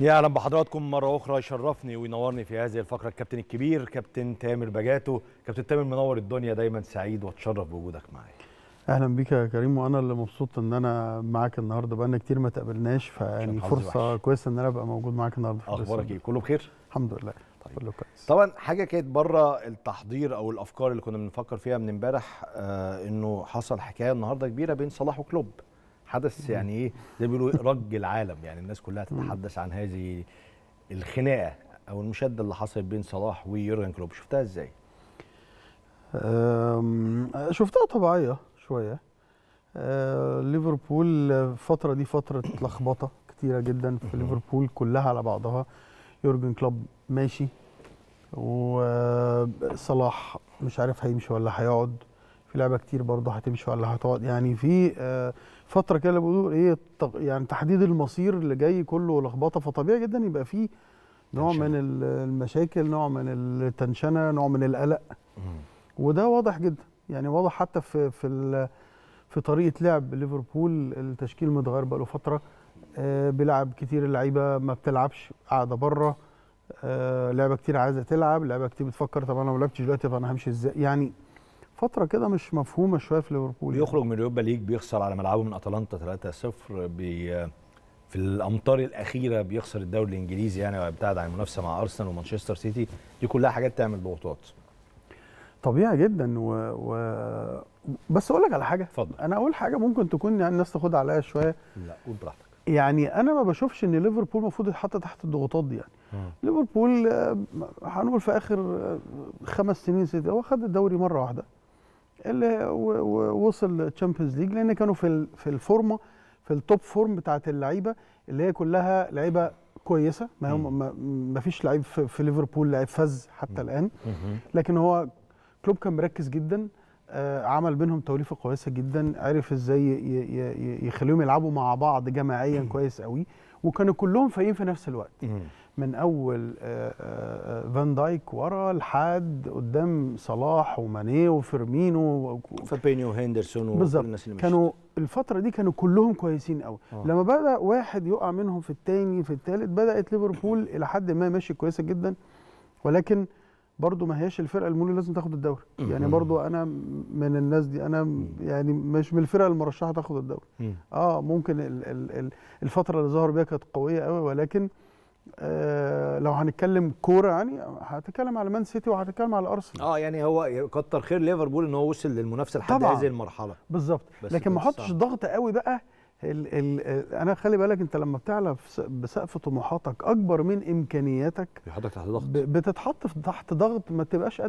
يا اهلا بحضراتكم مره اخرى يشرفني وينورني في هذه الفقره الكابتن الكبير كابتن تامر بجاتو كابتن تامر منور الدنيا دايما سعيد واتشرف بوجودك معايا اهلا بيك يا كريم وانا اللي مبسوط ان انا معاك النهارده بقالنا كتير ما تقابلناش فيعني فرصه كويسه ان انا ابقى موجود معاك النهارده اخبارك ايه كله بخير الحمد لله طيب. كله كويس طبعا حاجه كانت بره التحضير او الافكار اللي كنا بنفكر فيها من امبارح آه انه حصل حكايه النهارده كبيره بين صلاح وكلوب حدث يعني ايه زي بيقولوا إيه، رج العالم يعني الناس كلها تتحدث عن هذه الخناقه او المشاده اللي حصلت بين صلاح ويورجن كلوب شفتها ازاي؟ شفتها طبيعيه شويه أه، ليفربول الفتره دي فتره لخبطه كتيره جدا في ليفربول كلها على بعضها يورجن كلوب ماشي وصلاح مش عارف هيمشي ولا هيقعد في لعبه كتير برضه هتمشي ولا هتقعد يعني في آه، فتره كده اللي بيقولوا ايه يعني تحديد المصير اللي جاي كله لخبطه فطبيعي جدا يبقى فيه نوع من المشاكل نوع من التنشنه نوع من القلق وده واضح جدا يعني واضح حتى في في في طريقه لعب ليفربول التشكيل متغير بقاله فتره آه، بيلعب كتير اللعيبه ما بتلعبش قاعده بره آه، لعبه كتير عايزه تلعب لعبه كتير بتفكر طب انا ما لعبتش دلوقتي طب انا همشي ازاي يعني فتره كده مش مفهومه شويه في ليفربول يعني. بيخرج من اليوروبا ليج بيخسر على ملعبه من اتلانتا 3-0 بي في الامطار الاخيره بيخسر الدوري الانجليزي يعني ويبتعد عن المنافسه مع ارسنال ومانشستر سيتي دي كلها حاجات تعمل ضغوطات طبيعي جدا و... و... بس اقول لك على حاجه فضل. انا اقول حاجه ممكن تكون يعني الناس تاخدها عليا شويه لا قول براحتك يعني انا ما بشوفش ان ليفربول المفروض يتحط تحت الضغوطات دي يعني ليفربول آه، هنقول في اخر آه، خمس سنين سيدي هو خد الدوري مره واحده اللي وصل تشامبيونز ليج لان كانوا في في الفورمه في التوب فورم بتاعه اللعيبه اللي هي كلها لعيبه كويسه ما هم ما فيش لعيب في ليفربول لعيب فاز حتى الان لكن هو كلوب كان مركز جدا آه، عمل بينهم توليفه كويسه جدا عرف ازاي يخليهم يلعبوا مع بعض جماعيا كويس قوي وكانوا كلهم فايقين في نفس الوقت من اول آه، آه، آه، فان دايك ورا لحد قدام صلاح وماني وفيرمينو فابينيو هندرسون والناس اللي كانوا الفتره دي كانوا كلهم كويسين قوي آه. لما بدا واحد يقع منهم في الثاني في الثالث بدات ليفربول الى حد ما ماشي كويسه جدا ولكن برضو ما هياش الفرقه المولي لازم تاخد الدوري يعني برضو انا من الناس دي انا يعني مش من الفرقه المرشحه تاخد الدوري اه ممكن الفتره اللي ظهر بيها كانت قويه قوي ولكن آه لو هنتكلم كوره يعني هتكلم على مان سيتي وهتكلم على ارسنال اه يعني هو كتر خير ليفربول ان هو وصل للمنافسه لحد هذه المرحله بالظبط لكن ما حطش ضغط قوي بقى الـ الـ انا خلي بالك انت لما بتعلى بسقف طموحاتك اكبر من امكانياتك تحت ضغط بتتحط تحت ضغط ما تبقاش